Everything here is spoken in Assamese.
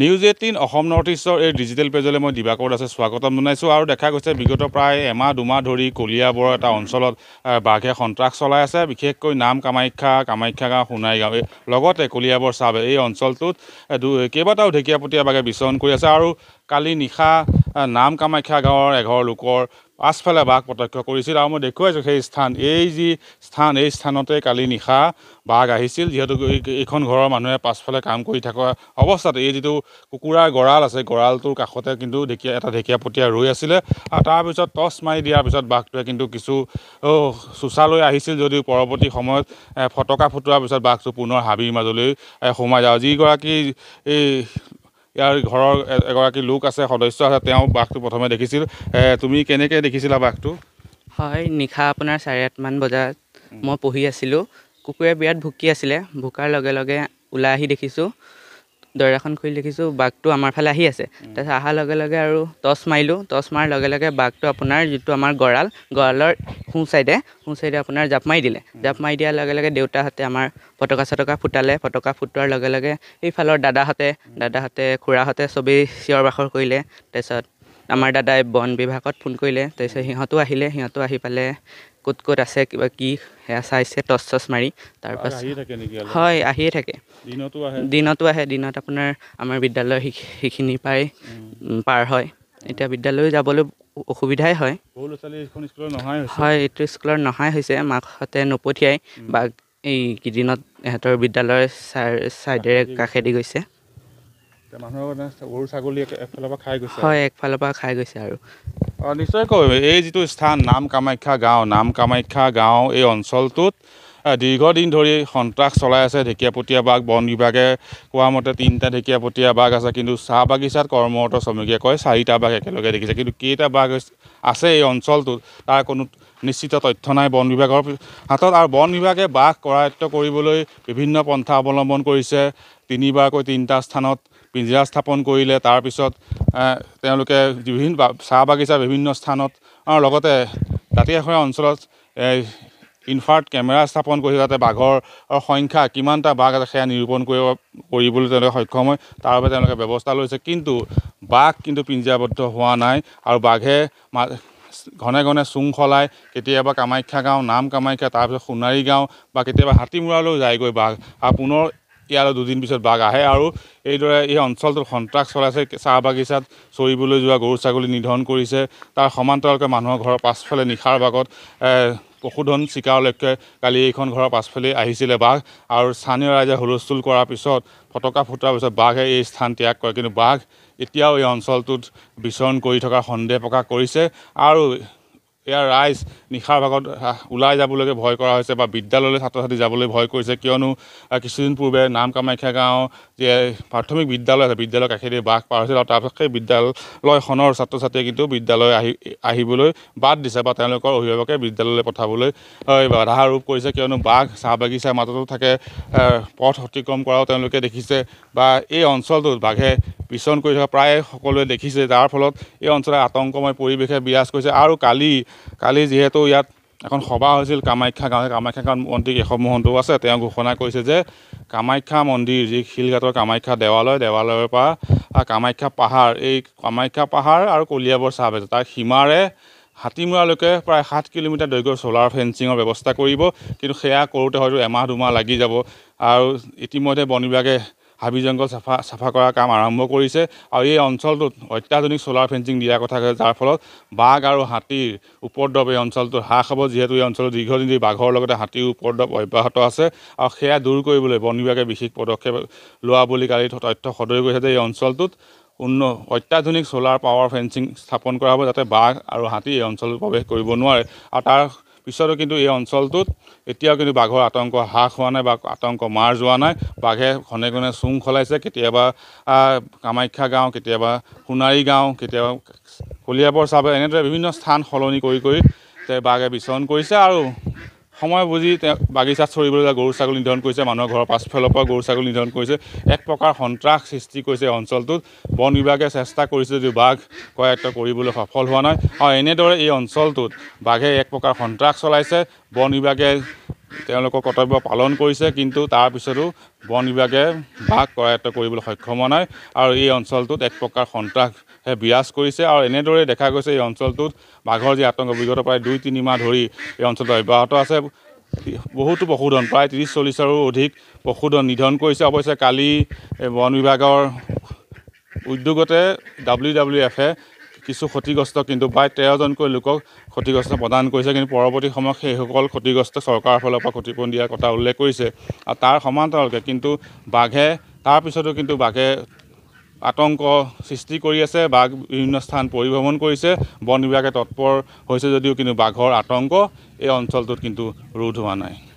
নিউজ এইটিন অসম নৰ্থ ইষ্টৰ এই ডিজিটেল পেজলৈ মই দিবাকৰ আছে স্বাগতম জনাইছোঁ আৰু দেখা গৈছে বিগত প্ৰায় এমাহ দুমাহ ধৰি কলিয়াবৰ এটা অঞ্চলত বাঘে সন্ত্ৰাস চলাই আছে বিশেষকৈ নাম কামাখ্যা কামাখ্যা গাঁও গাঁও এই লগতে কলিয়াবৰ চাব এই অঞ্চলটোত কেইবাটাও ঢেকীয়াপতীয়া বাঘে বিচৰণ কৰি আছে আৰু কালি নিশা নাম কামাখ্যা গাঁৱৰ এঘৰ লোকৰ পাছফালে বাঘ প্ৰত্যক্ষ কৰিছিল আৰু মই দেখুৱাইছোঁ সেই স্থান এই যি স্থান এই স্থানতে কালি নিশা বাঘ আহিছিল যিহেতু এইখন ঘৰৰ মানুহে পাছফালে কাম কৰি থকা অৱস্থাত এই যিটো কুকুৰাৰ গঁৰাল আছে গঁৰালটোৰ কাষতে কিন্তু ঢেকীয়া এটা ঢেকীয়া পতীয়া ৰৈ আছিলে আৰু তাৰপিছত টচ মাৰি দিয়াৰ পিছত বাঘটোৱে কিন্তু কিছু চোঁচালৈ আহিছিল যদিও পৰৱৰ্তী সময়ত ফটকা ফুটোৱাৰ পিছত বাঘটো পুনৰ হাবিৰ মাজলৈ সোমাই যায় যিগৰাকী এই ইয়াৰ ঘৰৰ এগৰাকী লোক আছে সদস্য আছে তেওঁ বাঘটো প্ৰথমে দেখিছিল তুমি কেনেকৈ দেখিছিলা বাঘটো হয় নিশা আপোনাৰ চাৰে আঠমান বজাত মই পঢ়ি আছিলোঁ কুকুৰে বিৰাট ভুকি আছিলে ভুকাৰ লগে লগে ওলাই আহি দেখিছোঁ দৰাখন খুলি দেখিছোঁ বাঘটো আমাৰ ফালে আহি আছে তাৰপিছত অহাৰ লগে লগে আৰু টচ মাৰিলোঁ টচ মৰাৰ লগে লগে বাঘটো আপোনাৰ যিটো আমাৰ গঁৰাল গঁৰালৰ সোঁ চাইডে সোঁ চাইডে আপোনাৰ জাপ মাৰি দিলে জাপ মাৰি দিয়াৰ লগে লগে দেউতাহঁতে আমাৰ ফটকা চতকা ফুটালে পতকা ফুটোৱাৰ লগে লগে সেইফালৰ দাদাহঁতে দাদাহঁতে খুৰাহঁতে চবেই চিঞৰ বাখৰ কৰিলে তাৰপিছত আমাৰ দাদাই বন বিভাগত ফোন কৰিলে তাৰপিছত সিহঁতো আহিলে সিহঁতো আহি পালে ক'ত ক'ত আছে কিবা কি সেয়া চাইছে টচ চচ মাৰি তাৰপাছত হয় আহিয়ে থাকে দিনতো আহে দিনত আপোনাৰ আমাৰ বিদ্যালয় সেইখিনি পাই পাৰ হয় এতিয়া বিদ্যালয় যাবলৈ অসুবিধাই হয় হয় এইটো স্কুলৰ নহাই হৈছে মাকহঁতে নপঠিয়াই বা এইকেইদিনত সিহঁতৰ বিদ্যালয়ৰ ছাইডেৰে কাষেদি গৈছে হয় একফালৰ পৰা খাই গৈছে আৰু নিশ্চয়কৈ এই যিটো স্থান নাম কামাখ্যা গাঁও নাম কামাখ্যা গাঁও এই অঞ্চলটোত দীৰ্ঘদিন ধৰি সন্ত্ৰাস চলাই আছে ঢেকীয়াপতীয়া বাঘ বন বিভাগে কোৱা মতে তিনিটা ঢেকীয়াপতীয়া বাঘ আছে কিন্তু চাহ বাগিচাত কৰ্মৰত শ্ৰমিকে কয় চাৰিটা বাঘ একেলগে দেখিছে কিন্তু কেইটা বাঘ আছে এই অঞ্চলটোত তাৰ কোনো নিশ্চিত তথ্য নাই বন বিভাগৰ হাতত আৰু বন বিভাগে বাঘ কৰায়ত্ব কৰিবলৈ বিভিন্ন পন্থা অৱলম্বন কৰিছে তিনিবাৰকৈ তিনিটা স্থানত পিঞ্জিৰা স্থাপন কৰিলে তাৰপিছত তেওঁলোকে বিভিন্ন চাহ বাগিচা বিভিন্ন স্থানত আৰু লগতে দাঁতিয়াখৰীয়া অঞ্চলত ইনফাৰ্ট কেমেৰা স্থাপন কৰি যাতে বাঘৰ সংখ্যা কিমানটা বাঘ আছে সেয়া নিৰূপণ কৰিব কৰিবলৈ তেওঁলোকে সক্ষম হয় তাৰ বাবে তেওঁলোকে ব্যৱস্থা লৈছে কিন্তু বাঘ কিন্তু পিঞ্জিয়াবদ্ধ হোৱা নাই আৰু বাঘে ঘনে ঘনে চুং সলাই কেতিয়াবা কামাখ্যা গাঁও নাম কামাখ্যা তাৰপিছত সোণাৰী গাঁও বা কেতিয়াবা হাতীমূৰালৈ যায়গৈ বাঘ আৰু পুনৰ ইয়াৰ দুদিন পিছত বাঘ আহে আৰু এইদৰে এই অঞ্চলটোত সন্ত্ৰাস চলাইছে চাহ বাগিচাত চৰিবলৈ যোৱা গৰু ছাগলী নিধন কৰিছে তাৰ সমান্তৰালকৈ মানুহৰ ঘৰৰ পাছফালে নিশাৰ বাঘত পশুধন চিকাৰ লক্ষ্য কালি এইখন ঘৰৰ পাছফালেই আহিছিলে বাঘ আৰু স্থানীয় ৰাইজে হুলস্থুল কৰাৰ পিছত ফটকা ফুটোৱাৰ পিছত বাঘে এই স্থান ত্যাগ কৰে কিন্তু বাঘ এতিয়াও এই অঞ্চলটোত বিচৰণ কৰি থকাৰ সন্দেহ প্ৰকাশ কৰিছে আৰু এয়া ৰাইজ নিশাৰ ভাগত ওলাই যাবলৈকে ভয় কৰা হৈছে বা বিদ্যালয়লৈ ছাত্ৰ ছাত্ৰী যাবলৈ ভয় কৰিছে কিয়নো কিছুদিন পূৰ্বে নাম কামাখ্যা গাঁও যে প্ৰাথমিক বিদ্যালয় আছে বিদ্যালয়ৰ কাষেদি বাঘ পাৰ হৈছিল আৰু তাৰপিছত সেই বিদ্যালয়খনৰ ছাত্ৰ ছাত্ৰীয়ে কিন্তু বিদ্যালয় আহি আহিবলৈ বাদ দিছে বা তেওঁলোকৰ অভিভাৱকে বিদ্যালয়লৈ পঠাবলৈ বাধা আৰোপ কৰিছে কিয়নো বাঘ চাহ বাগিচাৰ মাজতো থাকে পথ অতিক্ৰম কৰাও তেওঁলোকে দেখিছে বা এই অঞ্চলটোত বাঘে বিচৰণ কৰি থকা প্ৰায় সকলোৱে দেখিছে যাৰ ফলত এই অঞ্চলৰ আতংকময় পৰিৱেশে বিৰাজ কৰিছে আৰু কালি কালি যিহেতু ইয়াত এখন সভা হৈছিল কামাখ্যা গাঁৱৰ কামাখ্যা গাঁৱৰ মন্ত্ৰী কেশৱ মহন্তও আছে তেওঁ ঘোষণা কৰিছে যে কামাখ্যা মন্দিৰ যি শিলঘাটৰ কামাখ্যা দেৱালয় দেৱালয়ৰ পৰা কামাখ্যা পাহাৰ এই কামাখ্যা পাহাৰ আৰু কলিয়াবৰ চাহ পাইছে তাৰ সীমাৰে হাতীমূৰালৈকে প্ৰায় সাত কিলোমিটাৰ দৈৰ্ঘ্যৰ চ'লাৰ ফেঞ্চিঙৰ ব্যৱস্থা কৰিব কিন্তু সেয়া কৰোঁতে হয়তো এমাহ দুমাহ লাগি যাব আৰু ইতিমধ্যে বন বিভাগে হাবি জংঘল চাফা চাফা কৰাৰ কাম আৰম্ভ কৰিছে আৰু এই অঞ্চলটোত অত্যাধুনিক চ'লাৰ ফেঞ্চিং দিয়াৰ কথা কৈছে যাৰ ফলত বাঘ আৰু হাতীৰ উপদ্ৰৱ এই অঞ্চলটোত হ্ৰাস হ'ব যিহেতু এই অঞ্চলত দীৰ্ঘদিন ধৰি বাঘৰ লগতে হাতীৰ উপদ্ৰৱ অব্যাহত আছে আৰু সেয়া দূৰ কৰিবলৈ বন বিভাগে বিশেষ পদক্ষেপ লোৱা বুলি কালি তথ্য সদৰি কৈছে যে এই অঞ্চলটোত উন্ন অত্যাধুনিক চ'লাৰ পাৱাৰ ফেঞ্চিং স্থাপন কৰা হ'ব যাতে বাঘ আৰু হাতী এই অঞ্চলত প্ৰৱেশ কৰিব নোৱাৰে আৰু তাৰ পিছতো কিন্তু এই অঞ্চলটোত এতিয়াও কিন্তু বাঘৰ আতংক হ্ৰাস হোৱা নাই বা আতংক মাৰ যোৱা নাই বাঘে ঘনে ঘনে চুং খলাইছে কেতিয়াবা কামাখ্যা গাঁও কেতিয়াবা সোণাৰী গাঁও কেতিয়াবা কলিয়াবৰ চাবে এনেদৰে বিভিন্ন স্থান সলনি কৰি কৰি বাঘে বিচৰণ কৰিছে আৰু সময় বুজি তেওঁ বাগিচাত চৰিবলৈ যায় গৰু ছাগলী নিধন কৰিছে মানুহৰ ঘৰৰ পাছফালৰ পৰা গৰু ছাগলী নিধন কৰিছে এক প্ৰকাৰ সন্ত্ৰাস সৃষ্টি কৰিছে অঞ্চলটোত বন বিভাগে চেষ্টা কৰিছে যদিও বাঘ কয়েক্ট কৰিবলৈ সফল হোৱা নাই আৰু এনেদৰে এই অঞ্চলটোত বাঘে এক প্ৰকাৰ সন্ত্ৰাস চলাইছে বন বিভাগে তেওঁলোকৰ কৰ্তব্য পালন কৰিছে কিন্তু তাৰপিছতো বন বিভাগে বাঘ কৰায়ত্ব কৰিবলৈ সক্ষম হোৱা নাই আৰু এই অঞ্চলটোত এক প্ৰকাৰ সন্ত্ৰাসহে বিৰাজ কৰিছে আৰু এনেদৰে দেখা গৈছে এই অঞ্চলটোত বাঘৰ যি আতংক বিগত প্ৰায় দুই তিনিমাহ ধৰি এই অঞ্চলটো অব্যাহত আছে বহুতো পশুধন প্ৰায় ত্ৰিছ চল্লিছৰো অধিক পশুধন নিধন কৰিছে অৱশ্যে কালি বন বিভাগৰ উদ্যোগতে ডাব্লিউ ডাব্লিউ এফে কিছু ক্ষতিগ্ৰস্ত কিন্তু প্ৰায় তেৰজনকৈ লোকক ক্ষতিগ্ৰস্ত প্ৰদান কৰিছে কিন্তু পৰৱৰ্তী সময়ত সেইসকল ক্ষতিগ্ৰস্ত চৰকাৰৰ ফালৰ পৰা ক্ষতিপূৰণ দিয়াৰ কথা উল্লেখ কৰিছে আৰু তাৰ সমান্তৰালকৈ কিন্তু বাঘে তাৰপিছতো কিন্তু বাঘে আতংক সৃষ্টি কৰি আছে বাঘ বিভিন্ন স্থান পৰিভ্ৰমণ কৰিছে বন বিভাগে তৎপৰ হৈছে যদিও কিন্তু বাঘৰ আতংক এই অঞ্চলটোত কিন্তু ৰোধ হোৱা নাই